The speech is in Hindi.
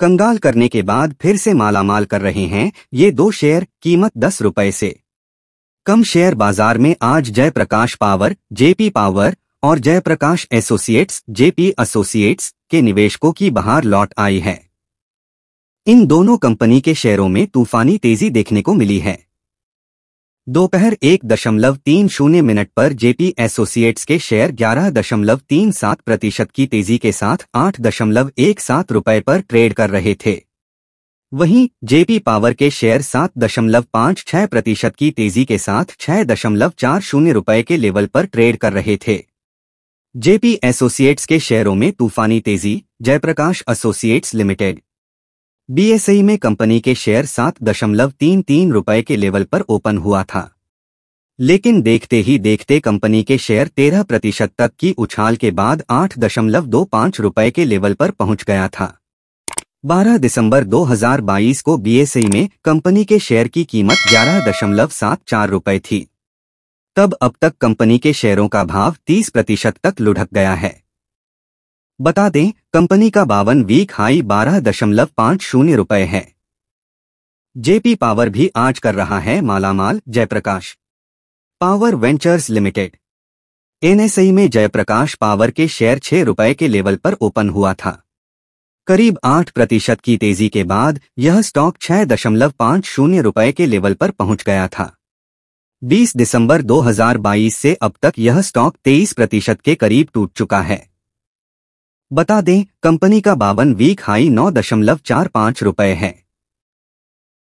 कंगाल करने के बाद फिर से मालामाल कर रहे हैं ये दो शेयर कीमत दस रुपए से कम शेयर बाजार में आज जयप्रकाश पावर जेपी पावर और जयप्रकाश एसोसिएट्स जेपी एसोसिएट्स के निवेशकों की बाहर लौट आई है इन दोनों कंपनी के शेयरों में तूफानी तेजी देखने को मिली है दोपहर एक दशमलव तीन शून्य मिनट पर जेपी एसोसिएट्स के शेयर ग्यारह दशमलव तीन सात प्रतिशत की तेजी के साथ आठ दशमलव एक सात रुपये पर ट्रेड कर रहे थे वहीं जेपी पावर के शेयर सात दशमलव पाँच छह प्रतिशत की तेजी के साथ छह दशमलव चार शून्य रुपये के लेवल पर ट्रेड कर रहे थे जेपी एसोसिएट्स के शेयरों में तूफानी तेजी जयप्रकाश एसोसिएट्स लिमिटेड बीएसई में कंपनी के शेयर सात दशमलव तीन तीन रुपये के लेवल पर ओपन हुआ था लेकिन देखते ही देखते कंपनी के शेयर तेरह प्रतिशत तक की उछाल के बाद आठ दशमलव दो पाँच रुपये के लेवल पर पहुंच गया था 12 दिसंबर 2022 को बीएसई में कंपनी के शेयर की कीमत ग्यारह दशमलव सात चार रुपये थी तब अब तक कंपनी के शेयरों का भाव 30 प्रतिशत तक लुढ़क गया है बता दें कंपनी का बावन वीक हाई बारह दशमलव पाँच शून्य रुपये है जेपी पावर भी आज कर रहा है मालामाल Jaiprakash power ventures limited NSE में जयप्रकाश पावर के शेयर छह रुपए के लेवल पर ओपन हुआ था करीब आठ प्रतिशत की तेजी के बाद यह स्टॉक छह दशमलव पाँच शून्य रुपए के लेवल पर पहुंच गया था 20 दिसंबर 2022 से अब तक यह स्टॉक 23 प्रतिशत के करीब टूट चुका है बता दें कंपनी का बावन वीक हाई नौ दशमलव चार पाँच रुपये है